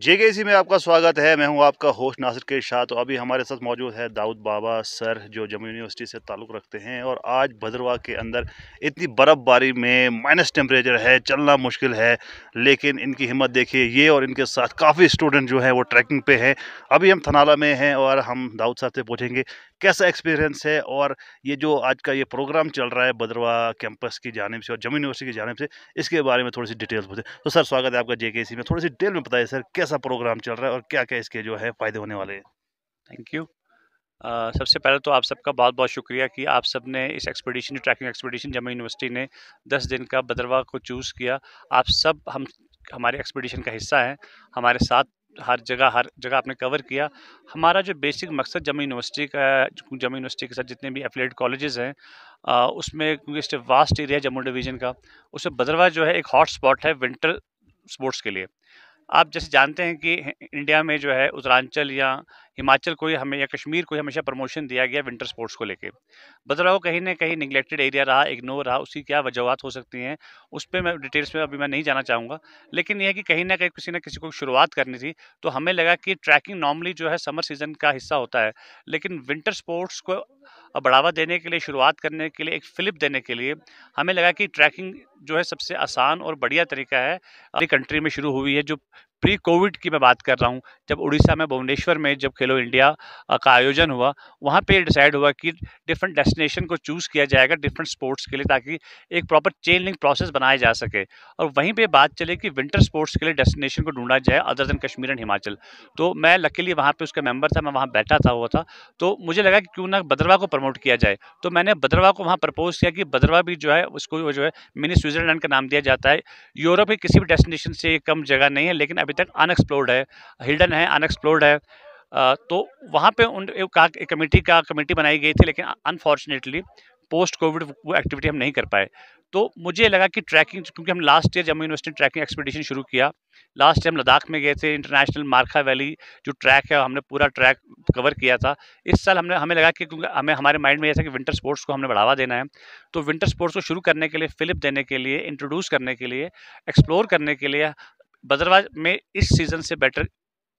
JKC में आपका स्वागत है मैं हूं आपका होस्ट नासिर के शाह तो अभी हमारे साथ मौजूद है दाऊद बाबा सर जो जम्मू यूनिवर्सिटी से ताल्लुक़ रखते हैं और आज भद्रवाह के अंदर इतनी बर्फ़बारी में माइनस टेम्परेचर है चलना मुश्किल है लेकिन इनकी हिम्मत देखिए ये और इनके साथ काफ़ी स्टूडेंट जो हैं वो ट्रैकिंग पे हैं अभी हम थनाला में हैं और हम दाऊद साहब से पूछेंगे कैसा एक्सपीरियंस है और ये जो आज का ये प्रोग्राम चल रहा है भद्रवा कैंपस की जानब से और जम्मू यूनिवर्सिटी की जानब से इसके बारे में थोड़ी सी डिटेल्स पूछें तो सर स्वागत है आपका जे में थोड़ी सी डिटेल में बताइए सर कैसा प्रोग्राम चल रहा है और क्या क्या इसके जो है फ़ायदे होने वाले हैं थैंक यू सबसे पहले तो आप सबका बहुत बहुत शुक्रिया कि आप सब ने इस expedition trekking expedition Jammu university ने दस दिन का बदरवा को चूज़ किया आप सब हम हमारे एक्सपीडिशन का हिस्सा हैं हमारे साथ हर जगह हर जगह आपने कवर किया हमारा जो बेसिक मकसद जम्मू यूनिवर्सिटी का जम्मू यूनिवर्सिटी के साथ जितने भी एफिलेट कॉलेजेस हैं उसमें क्योंकि इससे वास्ट एरिया है जम्मू डिवीज़न का उसमें बदरवा जो है एक हॉट स्पॉट है विंटर स्पोर्ट्स के लिए आप जैसे जानते हैं कि इंडिया में जो है उत्तरांचल या हिमाचल को ही हमें या कश्मीर को ही हमेशा प्रमोशन दिया गया विंटर स्पोर्ट्स को लेके बदलाव कहीं ना कहीं निगलेक्टेड एरिया रहा इग्नोर रहा उसकी क्या वजहत हो सकती हैं उस पर मैं डिटेल्स में अभी मैं नहीं जाना चाहूँगा लेकिन यह कि कहीं ना कहीं किसी न किसी को शुरुआत करनी थी तो हमें लगा कि ट्रैकिंग नॉर्मली जो है समर सीजन का हिस्सा होता है लेकिन विंटर स्पोर्ट्स को बढ़ावा देने के लिए शुरुआत करने के लिए एक फ्लिप देने के लिए हमें लगा कि ट्रैकिंग जो है सबसे आसान और बढ़िया तरीका है अपनी कंट्री में शुरू हुई है जो प्री कोविड की मैं बात कर रहा हूँ जब उड़ीसा में भुवनेश्वर में जब खेलो इंडिया का आयोजन हुआ वहाँ पे डिसाइड हुआ कि डिफरेंट डेस्टिनेशन को चूज़ किया जाएगा डिफरेंट स्पोर्ट्स के लिए ताकि एक प्रॉपर चेन लिंक प्रोसेस बनाया जा सके और वहीं पर बात चले कि विंटर स्पोर्ट्स के लिए डेस्टिनेशन को ढूंढा जाए other than Kashmir and Himachal तो मैं लकीली वहाँ पर उसका मेम्बर था मैं वहाँ बैठा था हुआ था तो मुझे लगा कि क्यों ना भद्रवा को प्रमोट किया जाए तो मैंने भद्रवा को वहाँ प्रपोज किया कि भद्रवा भी जो है उसको जो है मिनी स्विट्जरलैंड का नाम दिया जाता है यूरोप के किसी भी डेस्टिनेशन से कम जगह नहीं है लेकिन अभी अभी तक अनएक्सप्लोर्ड है हिडन है अनएक्सप्लोर्ड है तो वहाँ पे उन का कमेटी का कमेटी बनाई गई थी लेकिन अनफॉर्चुनेटली पोस्ट कोविड वो एक्टिविटी हम नहीं कर पाए तो मुझे लगा कि ट्रैकिंग क्योंकि हम last year Jammu university trekking expedition शुरू किया लास्ट टाइम लद्दाख में गए थे इंटरनेशनल मारखा वैली जो ट्रैक है हमने पूरा ट्रैक कवर किया था इस साल हमने हमें लगा कि क्योंकि हमें हमारे माइंड में ऐसा कि विंटर स्पोर्ट्स को हमने बढ़ावा देना है तो विंटर स्पोर्ट्स को शुरू करने के लिए फिलिप देने के लिए इंट्रोड्यूस करने के लिए एक्सप्लोर करने के लिए बदरवाज में इस सीज़न से बेटर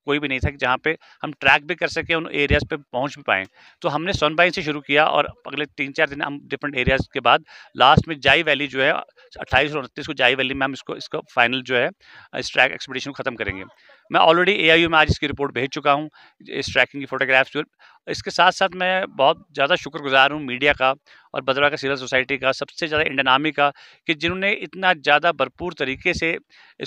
कोई भी नहीं था कि जहाँ पे हम ट्रैक भी कर सकें उन एरियाज़ पे पहुँच भी पाएँ तो हमने सोनबाई से शुरू किया और अगले तीन चार दिन हम डिफरेंट एरियाज़ के बाद लास्ट में जाई वैली जो है अट्ठाईस और उनतीस को जाई वैली में हम इसको इसको फाइनल जो है इस ट्रैक एक्सपीडिशन को ख़त्म करेंगे मैं ऑलरेडी ए में आज इसकी रिपोर्ट भेज चुका हूँ इस ट्रैकिंग की फोटोग्राफ्स जो इसके साथ साथ मैं बहुत ज़्यादा शुक्रगुजार हूँ मीडिया का और बदरा का सिविल सोसाइटी का सबसे ज़्यादा इंडियन आर्मी का कि जिन्होंने इतना ज़्यादा भरपूर तरीके से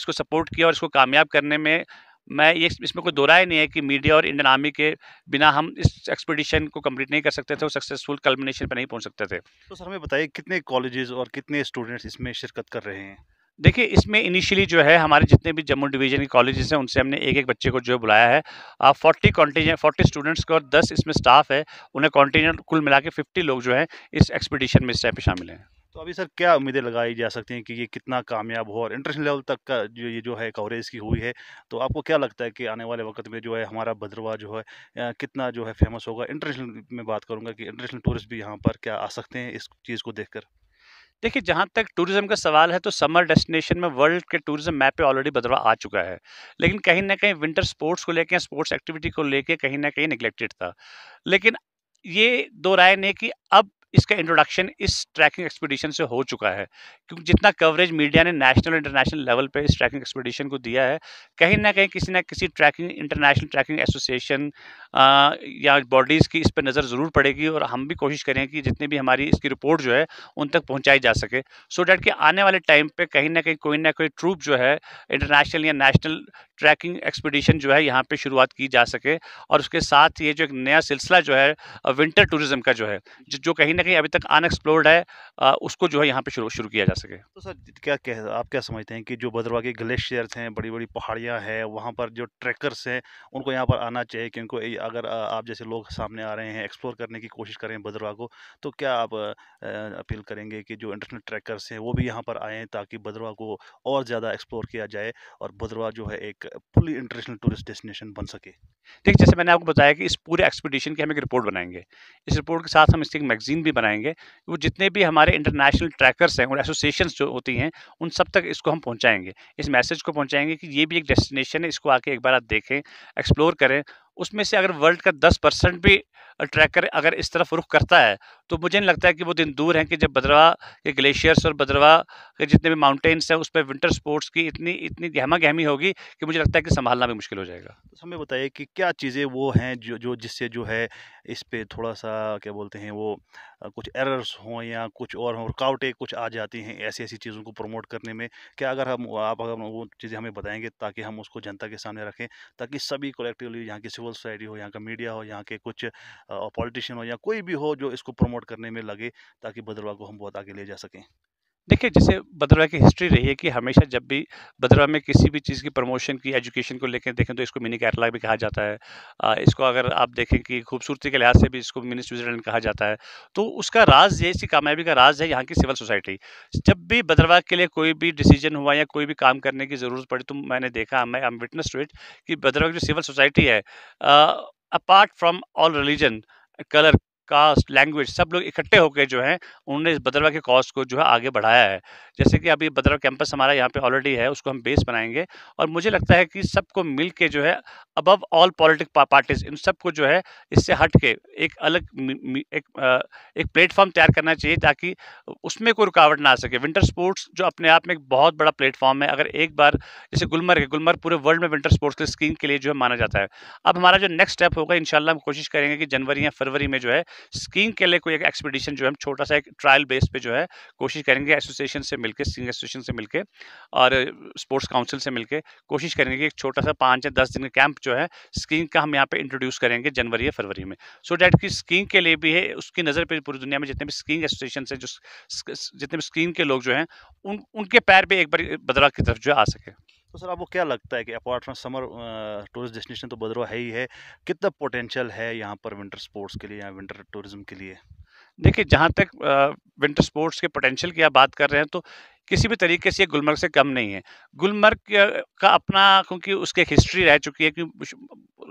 इसको सपोर्ट किया और इसको कामयाब करने में मैं ये इसमें कोई दोहरा ही नहीं है कि मीडिया और इंडियन आर्मी के बिना हम इस एक्सपीडिशन को कंप्लीट नहीं कर सकते थे और सक्सेसफुल कल्बिनेशन पर नहीं पहुंच सकते थे तो सर हमें बताइए कितने कॉलेजेस और कितने स्टूडेंट्स इसमें शिरकत कर रहे हैं देखिए इसमें इनिशियली जो है हमारे जितने भी जम्मू डिवीजन के कॉलेजेस हैं उनसे हमने एक एक बच्चे को जो बुलाया है फोर्टी कॉन्टीजेंट फोर्टी स्टूडेंट्स को और दस इसमें स्टाफ है उन्हें कॉन्टीजेंट कुल मिला के फिफ्टी लोग जो है इस एक्सपीडिशन में इस टाइप शामिल हैं तो अभी सर क्या उम्मीदें लगाई जा सकती हैं कि ये कितना कामयाब हो और इंटरनेशनल लेवल तक का जो ये जो है कवरेज की हुई है तो आपको क्या लगता है कि आने वाले वक्त में जो है हमारा भद्रवाह जो है कितना जो है फेमस होगा इंटरनेशनल में बात करूँगा कि इंटरनेशनल टूरिस्ट भी यहाँ पर क्या आ सकते हैं इस चीज़ को देख देखिए जहाँ तक टूरिज्म का सवाल है तो समर डेस्टिनेशन में वर्ल्ड के टूरिज्म मैप पे ऑलरेडी बदलाव आ चुका है लेकिन कहीं ना कहीं विंटर स्पोर्ट्स को लेकर स्पोर्ट्स एक्टिविटी को लेकर कहीं ना कहीं निगलेक्टेड था लेकिन ये दो राय ने कि अब इसका इंट्रोडक्शन इस ट्रैकिंग एक्सपीडिशन से हो चुका है क्योंकि जितना कवरेज मीडिया ने नेशनल इंटरनेशनल लेवल पे इस ट्रैकिंग एक्सपीडिशन को दिया है कहीं ना कहीं किसी ना किसी ट्रैकिंग इंटरनेशनल ट्रैकिंग एसोसिएशन या बॉडीज़ की इस पर नज़र ज़रूर पड़ेगी और हम भी कोशिश करें कि जितनी भी हमारी इसकी रिपोर्ट जो है उन तक पहुँचाई जा सके सो so डैट कि आने वाले टाइम पर कहीं ना कहीं कोई ना कोई ट्रूप जो है इंटरनेशनल या नेशनल ट्रैकिंग एक्सपीडिशन जो है यहाँ पर शुरुआत की जा सके और उसके साथ ये जो एक नया सिलसिला जो है विंटर टूरिज़्म का जो है जो कहीं ना कहीं अभी तक अनएक्सप्लोर्ड है आ, उसको जो है यहाँ पे शुरू शुरू किया जा सके तो सर क्या कह आप क्या समझते हैं कि जो भद्रवा के ग्लेशियर्स हैं बड़ी बड़ी पहाड़ियाँ हैं वहाँ पर जो ट्रैकर्स हैं उनको यहाँ पर आना चाहिए क्योंकि अगर आप जैसे लोग सामने आ रहे हैं एक्सप्लोर करने की कोशिश करें भद्रवा को तो क्या आप अपील करेंगे कि जो इंटरनेशनल ट्रैकर्स हैं वो भी यहाँ पर आएँ ताकि भद्रवा को और ज़्यादा एक्सप्लोर किया जाए और भद्रवा जो है एक फुली इंटरनेशनल टूरिस्ट डेस्टिनेशन बन सके देखिए जैसे मैंने आपको बताया कि इस पूरे एक्सपीडिशन की हम एक रिपोर्ट बनाएंगे इस रिपोर्ट के साथ हम इसकी एक मैगजीन भी बनाएंगे वो जितने भी हमारे इंटरनेशनल ट्रैकर्स हैं और एसोसिएशन जो होती हैं उन सब तक इसको हम पहुंचाएंगे इस मैसेज को पहुंचाएंगे कि ये भी एक डेस्टिनेशन है इसको आके एक बार आप देखें एक्सप्लोर करें उसमें से अगर वर्ल्ड का दस परसेंट भी ट्रैकर अगर इस तरफ रुख करता है तो मुझे नहीं लगता है कि वो दिन दूर हैं कि जब भद्रवाह के ग्लेशियर्स और भद्रवाह के जितने भी माउंटेन्स हैं उस पर विंटर स्पोर्ट्स की इतनी इतनी गहमा गहमी होगी कि मुझे लगता है कि संभालना भी मुश्किल हो जाएगा तो हमें बताइए कि क्या चीज़ें वो हैं जो जो जिससे जो है इस पर थोड़ा सा क्या बोलते हैं वो कुछ एरर्स हों या कुछ और हों रुकावटें कुछ आ जाती हैं ऐसी ऐसी चीज़ों को प्रमोट करने में क्या अगर हम आप अगर वो चीज़ें हमें बताएंगे ताकि हम उसको जनता के सामने रखें ताकि सभी कलेक्टिवली यहाँ की सिविल सिविल सोसाइटी हो यहाँ का मीडिया हो यहाँ के कुछ पॉलिटिशियन हो या कोई भी हो जो इसको प्रमोट करने में लगे ताकि बदलाव को हम बहुत आगे ले जा सकें देखिए जैसे भद्रवाह की हिस्ट्री रही है कि हमेशा जब भी भद्रवाह में किसी भी चीज़ की प्रमोशन की एजुकेशन को लेकर देखें तो इसको मिनी केरला भी कहा जाता है आ, इसको अगर आप देखें कि खूबसूरती के लिहाज से भी इसको मिनी स्विट्ज़रलैंड कहा जाता है तो उसका राज ये इसी कामयाबी का राज है यहाँ की सिविल सोसाइटी जब भी भद्रवाह के लिए कोई भी डिसीजन हुआ या कोई भी काम करने की ज़रूरत पड़ी तो मैंने देखा मैं I am witness to it कि भद्रवाह की जो सिविल सोसाइटी है apart from all religion colour caste language सब लोग इकट्ठे होकर जो है उन्होंने इस बदरवा के कॉस्ट को जो है आगे बढ़ाया है जैसे कि अभी बदरवा कैंपस हमारा यहाँ पे ऑलरेडी है उसको हम बेस बनाएंगे और मुझे लगता है कि सबको मिल के जो है अबव ऑल पॉलिटिक पार्टीज इन सबको जो है इससे हट के एक अलग एक एक प्लेटफॉर्म तैयार करना चाहिए ताकि उसमें कोई रुकावट ना आ सके विंटर स्पोर्ट्स जो अपने आप में एक बहुत बड़ा प्लेटफॉर्म है अगर एक बार जैसे गुलमर्ग है गुलमर्ग पूरे वर्ल्ड में विंटर स्पोर्ट्स की स्कीम के लिए जो है माना जाता है अब हमारा जो नेक्स्ट स्टेप होगा इन हम कोशिश करेंगे कि जनवरी या फरवरी में जो है स्कीइंग के लिए कोई एक एक्सपीडिशन जो है हम छोटा सा एक ट्रायल बेस पे जो है कोशिश करेंगे एसोसिएशन से मिलकर स्कीइंग एसोसिएशन से मिलकर और स्पोर्ट्स काउंसिल से मिलकर कोशिश करेंगे कि एक छोटा सा पाँच या दस दिन का कैंप जो है स्कीइंग का हम यहाँ पर इंट्रोड्यूस करेंगे जनवरी या फरवरी में सो so डैट की स्कीइंग के लिए भी है उसकी नज़र पर पूरी दुनिया में जितने भी स्कीइंग एसोसिएशन से जो जितने भी स्कीइंग के लोग जो हैं उन उनके पैर पर एक बार बदलाव की तरफ जो है आ सके तो सर आपको क्या लगता है कि apart from summer tourist destination तो बदरवा है ही है कितना पोटेंशियल है यहाँ पर विंटर स्पोर्ट्स के लिए या विंटर टूरिज्म के लिए देखिए जहाँ तक विंटर स्पोर्ट्स के पोटेंशियल की आप बात कर रहे हैं तो किसी भी तरीके से ये गुलमर्ग से कम नहीं है गुलमर्ग का अपना क्योंकि उसकी एक हिस्ट्री रह चुकी है कि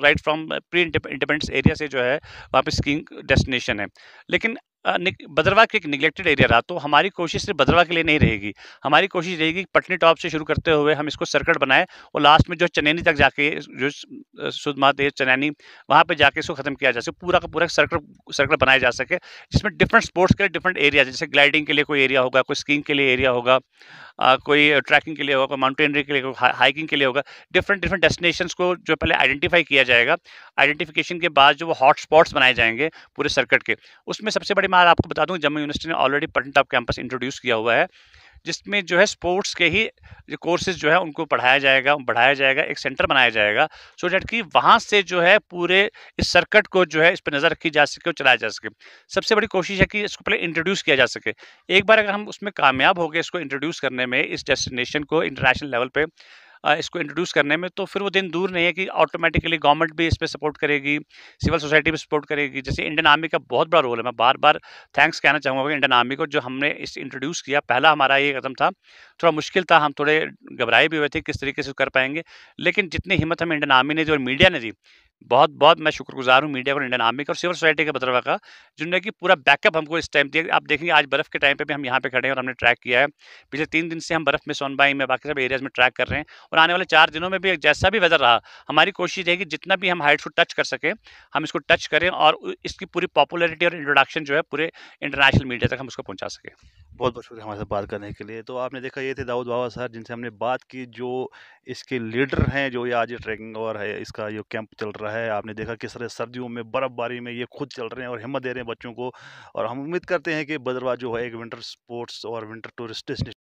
right from pre independence area से जो है वहाँ पे स्कीइंग डेस्टिनेशन है लेकिन भद्रवा एक निगलेक्टेड एरिया रहा तो हमारी कोशिश सिर्फ भद्रवा के लिए नहीं रहेगी हमारी कोशिश रहेगी पटनी टॉप से शुरू करते हुए हम इसको सर्कट बनाएं और लास्ट में जो चनैनी तक जाके जो महादेव चनैनी वहाँ पर जाके इसको खत्म किया जा सके पूरा का पूरा सर्कट सर्कट बनाया जा सके जिसमें डिफरेंट स्पोर्ट्स के लिए डिफरेंट एरिया जैसे ग्लाइडिंग के लिए कोई एरिया होगा कोई स्कीइंग के लिए एरिया होगा कोई ट्रैकिंग के लिए होगा कोई माउंटेनरिंग के लिए होगा हाइकिंग के लिए होगा डिफरेंट डिफरेंट डेस्टिनेशंस को जो पहले आइडेंटिफाई किया जाएगा आइडेंटिफिकेशन के बाद जो वो हॉट स्पॉट्स बनाए जाएंगे पूरे सर्किट के उसमें सबसे बड़ी मार आपको बता दूँ जम्मू यूनिवर्सिटी ने already Patnitop campus introduce किया हुआ है जिसमें जो है स्पोर्ट्स के ही जो कोर्सेज जो है उनको पढ़ाया जाएगा बढ़ाया जाएगा एक सेंटर बनाया जाएगा सो डैट कि वहाँ से जो है पूरे इस सर्कट को जो है इस पर नज़र रखी जा सके और चलाया जा सके सबसे बड़ी कोशिश है कि इसको पहले इंट्रोड्यूस किया जा सके एक बार अगर हम उसमें कामयाब हो गए इसको इंट्रोड्यूस करने में इस डेस्टिनेशन को इंटरनेशनल लेवल पर इसको इंट्रोड्यूस करने में तो फिर वो दिन दूर नहीं है कि ऑटोमेटिकली गवर्नमेंट भी इस पर सपोर्ट करेगी सिविल सोसाइटी भी सपोर्ट करेगी जैसे इंडियन आर्मी का बहुत बड़ा रोल है मैं बार बार थैंक्स कहना चाहूँगा इंडियन आर्मी को जो हमने इस इंट्रोड्यूस किया पहला हमारा ये कदम था थोड़ा मुश्किल था हम थोड़े घबराए भी हुए थे किस तरीके से कर पाएंगे लेकिन जितनी हिम्मत हमें इंडियन आर्मी ने जो मीडिया ने दी बहुत बहुत मैं शुक्रगुजार हूँ मीडिया और इंडियन आर्मी का और सिविल सोसाइटी के बतरवा का जिन्होंने कि पूरा बैकअप हमको इस टाइम दिया आप देखेंगे आज बर्फ़ के टाइम पे भी हम यहाँ पे खड़े हैं और हमने ट्रैक किया है पिछले तीन दिन से हम बर्फ़ में सोनबाई में बाकी सब एरियाज में ट्रैक कर रहे हैं और आने वाले चार दिनों में भी जैसा भी वेदर रहा हमारी कोशिश है कि जितना भी हम हाइट को टच कर सकें हम इसको टच करें और इसकी पूरी पॉपुलरिटी और इंट्रोडक्शन जो है पूरे इंटरनेशनल मीडिया तक हम उसको पहुँचा सकें बहुत बहुत शुक्रिया हमारे साथ बात करने के लिए तो आपने देखा ये थे दाऊद बाबा साहब जिनसे हमने बात की जो इसके लीडर हैं जो ये आज ये ट्रैकिंग और है इसका ये कैंप चल रहा है आपने देखा किस तरह सर्दियों में बर्फ़बारी में ये खुद चल रहे हैं और हिम्मत दे रहे हैं बच्चों को और हम उम्मीद करते हैं कि बदरवा जो है एक विंटर स्पोर्ट्स और विंटर टूरिस्ट